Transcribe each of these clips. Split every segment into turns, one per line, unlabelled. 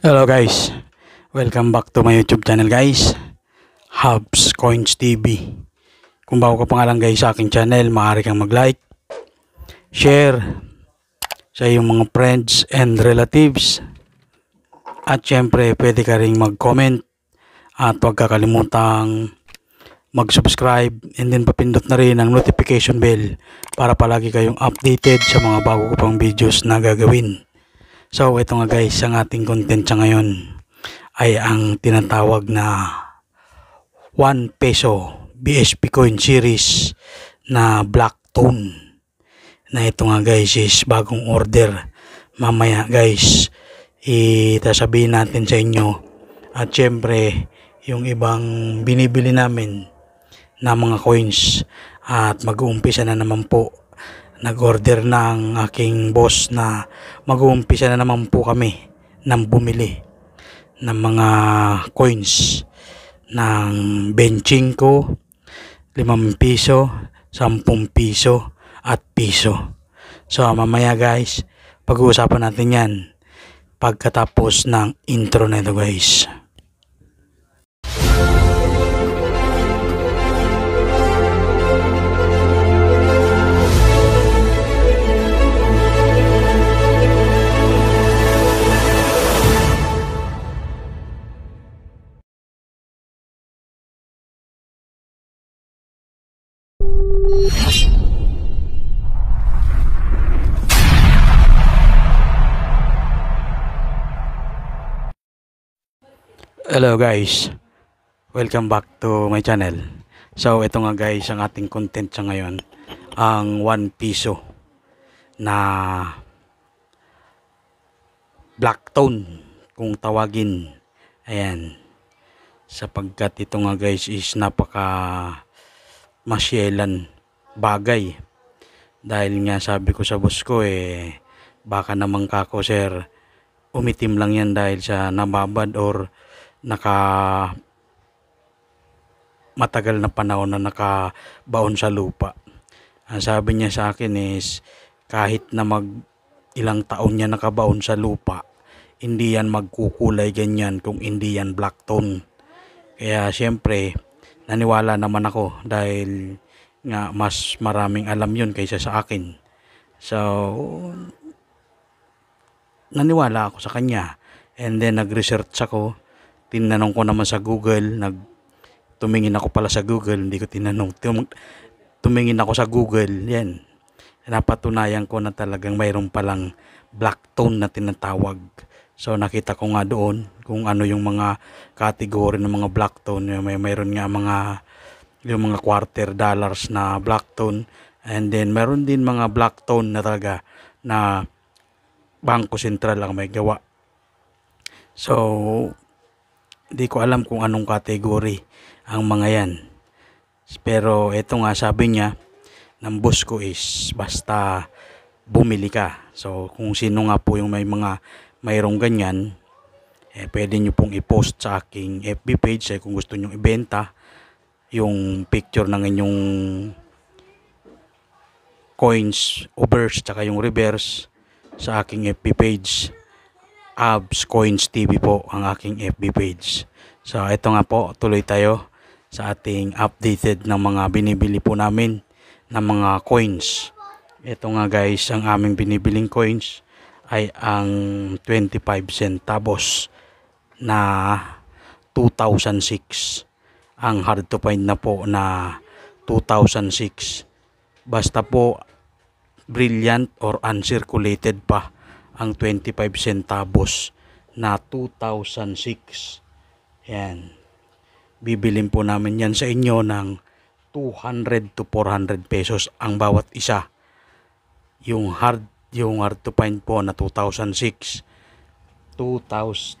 Hello guys, welcome back to my YouTube channel guys Hubs Coins TV Kung bago ka pa nga lang guys sa akin channel, maaari kang mag like Share sa iyong mga friends and relatives At syempre pwede ka rin mag comment At huwag kakalimutang mag subscribe And then papindot na rin ang notification bell Para palagi kayong updated sa mga bago ko pang videos na gagawin So ito nga guys, ang ating content sa ngayon ay ang tinatawag na 1 peso BSP coin series na black tone. Na ito nga guys is bagong order. Mamaya guys, itasabihin natin sa inyo at syempre yung ibang binibili namin na mga coins at mag-uumpisa na naman po nag-order na ang aking boss na mag-uumpisa na naman po kami ng bumili ng mga coins ng benching ko 5 piso 10 piso at piso so mamaya guys pag-uusapan natin yan pagkatapos ng intro na ito guys Hello guys, welcome back to my channel So ito nga guys ang ating content sa ngayon Ang 1 piso na black tone kung tawagin Ayan Sapagkat ito nga guys is napaka masyelan bagay Dahil nga sabi ko sa boss ko eh Baka namang kako sir umitim lang yan dahil sa nababad or naka matagal na panahon na nakabaon sa lupa. Ang sabi niya sa akin is kahit na mag ilang taon niya nakabaon sa lupa, hindi yan magkukulay ganyan kung hindi yan black tone. Kaya siyempre, naniwala naman ako dahil nga mas maraming alam yun kaysa sa akin. So, naniwala ako sa kanya. And then nag-research ako tinanong ko naman sa Google, nag tumingin ako pala sa Google, hindi ko tinanong. Tum, tumingin ako sa Google, yan. Napatunayan ko na talagang mayroon palang black tone na tinatawag. So nakita ko nga doon kung ano yung mga kategory ng mga black tone. May mayroon nga mga yung mga quarter dollars na black tone and then meron din mga black tone na talaga na bangko sentral ang may gawa. So hindi ko alam kung anong kategory ang mga yan. Pero ito nga sabi niya ng boss ko is basta bumili ka. So kung sino nga po yung may mga mayroong ganyan, eh, pwede nyo pong i-post sa aking FB page eh, kung gusto nyo ibenta yung picture ng inyong coins, overs, tsaka yung reverse sa aking FB page. Abs Coins TV po ang aking FB page. So ito nga po, tuloy tayo sa ating updated ng mga binibili po namin ng mga coins. Ito nga guys, ang aming binibiling coins ay ang 25 centavos na 2006. Ang hard to find na po na 2006. Basta po brilliant or uncirculated pa ang 25 centavos na 2006. Yan. Bibilin po namin yan sa inyo ng 200 to 400 pesos ang bawat isa. Yung hard yung hard to find po na 2006 2,200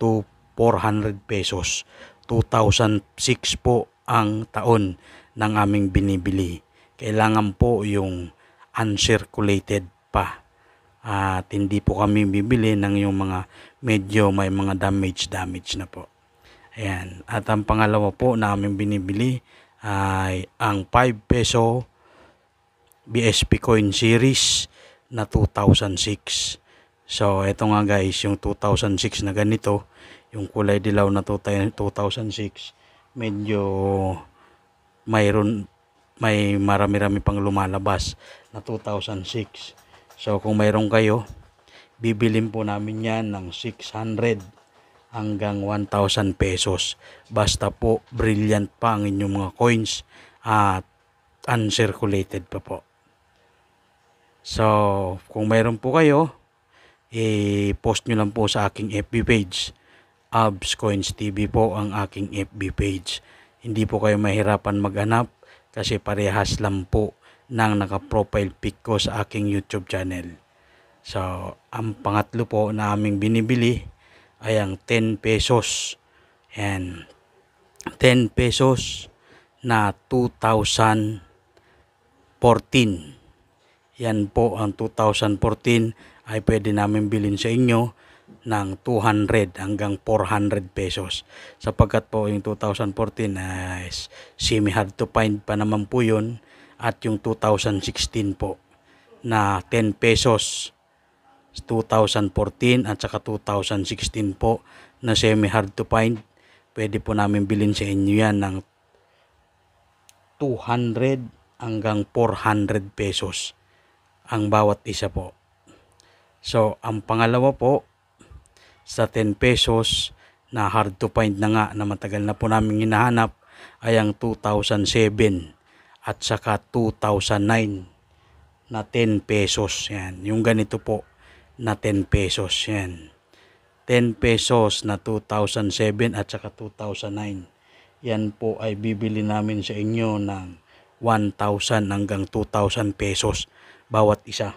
to 400 pesos. 2006 po ang taon ng aming binibili. Kailangan po yung uncirculated pa at hindi po kami bibili ng yung mga medyo may mga damage damage na po. Ayan. At ang pangalawa po namin binibili ay ang 5 peso BSP coin series na 2006. So ito nga guys yung 2006 na ganito yung kulay dilaw na 2006 medyo mayroon may marami-rami pang lumalabas na 2006 So kung mayroon kayo, bibilin po namin yan ng 600 hanggang 1,000 pesos. Basta po brilliant pa ang inyong mga coins at uncirculated pa po. So kung mayroon po kayo, i-post nyo lang po sa aking FB page. Abs Coins TV po ang aking FB page. Hindi po kayo mahirapan maghanap kasi parehas lang po ng naka-profile pic ko sa aking YouTube channel. So, ang pangatlo po na aming binibili ay ang 10 pesos. Ayan. 10 pesos na 2014. Yan po ang 2014 ay pwede namin bilhin sa inyo ng 200 hanggang 400 pesos. Sapagkat po yung 2014 ay semi hard to find pa naman po 'yon at yung 2016 po na 10 pesos 2014 at saka 2016 po na semi hard to find pwede po namin bilhin sa inyo yan ng 200 hanggang 400 pesos ang bawat isa po so ang pangalawa po sa 10 pesos na hard to find na nga na matagal na po namin hinahanap ay ang 2007 at saka 2009 na 10 pesos. Yan. Yung ganito po na 10 pesos. Yan. 10 pesos na 2007 at saka 2009. Yan po ay bibili namin sa inyo ng 1,000 hanggang 2,000 pesos bawat isa.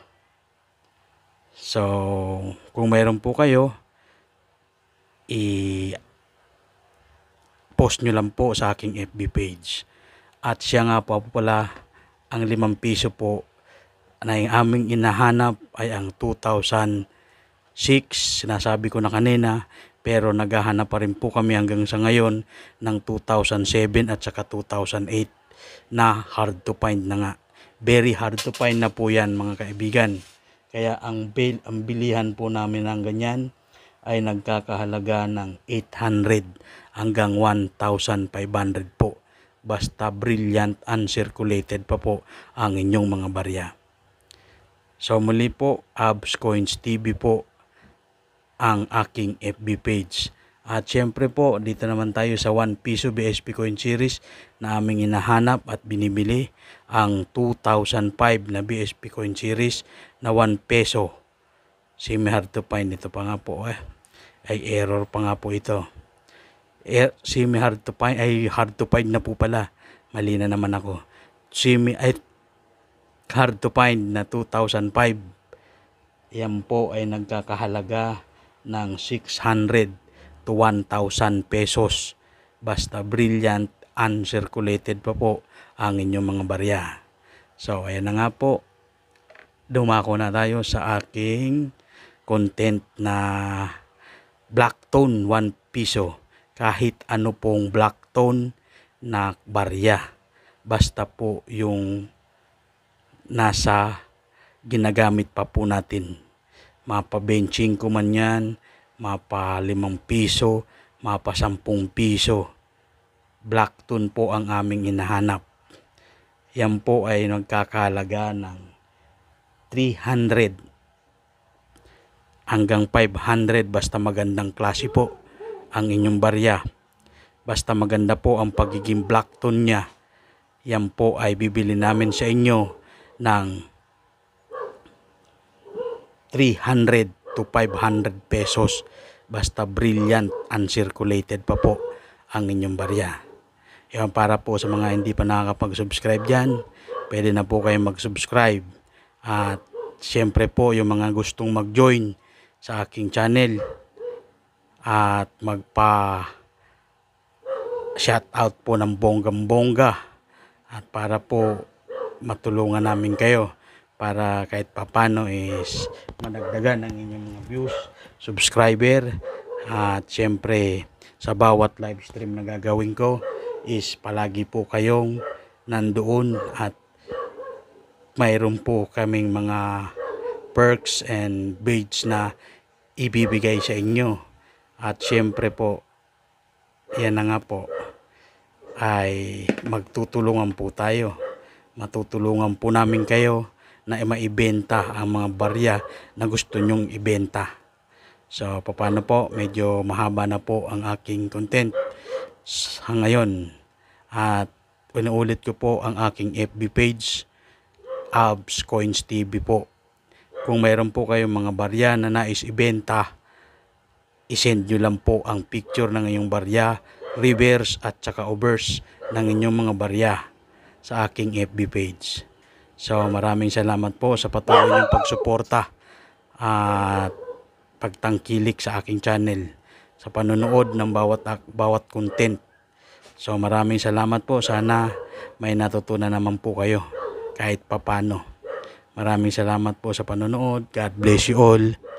So, kung meron po kayo, i-post nyo lang po sa aking FB page. At siya nga po pala ang limang piso po na yung aming inahanap ay ang 2006. Sinasabi ko na kanina pero naghahanap pa rin po kami hanggang sa ngayon ng 2007 at saka 2008 na hard to find na nga. Very hard to find na po yan mga kaibigan. Kaya ang, bail, ang bilihan po namin ng ganyan ay nagkakahalaga ng 800 hanggang 1,500 po basta brilliant uncirculated pa po ang inyong mga barya. So muli po, Abs Coins TV po ang aking FB page. At syempre po, dito naman tayo sa 1 piso BSP coin series na aming hinahanap at binibili ang 2005 na BSP coin series na 1 peso. Semi hard to find ito pa nga po eh. Ay error pa nga po ito. Eh, semi hard to find, ay hard to find na po pala. Mali na naman ako. Semi, ay hard to find na 2005. Yan po ay nagkakahalaga ng 600 to 1,000 pesos. Basta brilliant, uncirculated pa po ang inyong mga barya. So, ayan na nga po. Dumako na tayo sa aking content na black tone 1 piso kahit ano pong black tone na barya. Basta po yung nasa ginagamit pa po natin. Mapa ko man yan, mapa 5 piso, mapa 10 piso. Black tone po ang aming inahanap. Yan po ay nagkakalaga ng 300 hanggang 500 basta magandang klase po ang inyong barya. Basta maganda po ang pagiging black tone niya. Yan po ay bibili namin sa inyo ng 300 to 500 pesos. Basta brilliant uncirculated pa po ang inyong barya. Yan para po sa mga hindi pa nakakapag-subscribe dyan, pwede na po kayong mag-subscribe. At siyempre po yung mga gustong mag-join sa aking channel, at magpa shout out po ng bonggang bongga at para po matulungan namin kayo para kahit papano is managdagan ang inyong mga views, subscriber at syempre sa bawat live stream na gagawin ko is palagi po kayong nandoon at mayroon po kaming mga perks and badge na ibibigay sa inyo at syempre po, yan na nga po, ay magtutulungan po tayo. Matutulungan po namin kayo na maibenta ang mga barya na gusto nyong ibenta. So, paano po? Medyo mahaba na po ang aking content sa ngayon. At ulit ko po ang aking FB page, Abs Coins TV po. Kung mayroon po kayong mga barya na nais ibenta, isend nyo lang po ang picture ng inyong barya, reverse at saka obverse ng inyong mga barya sa aking FB page. So maraming salamat po sa patuloy niyong pagsuporta at pagtangkilik sa aking channel sa panonood ng bawat bawat content. So maraming salamat po. Sana may natutunan naman po kayo kahit papano. Maraming salamat po sa panonood. God bless you all.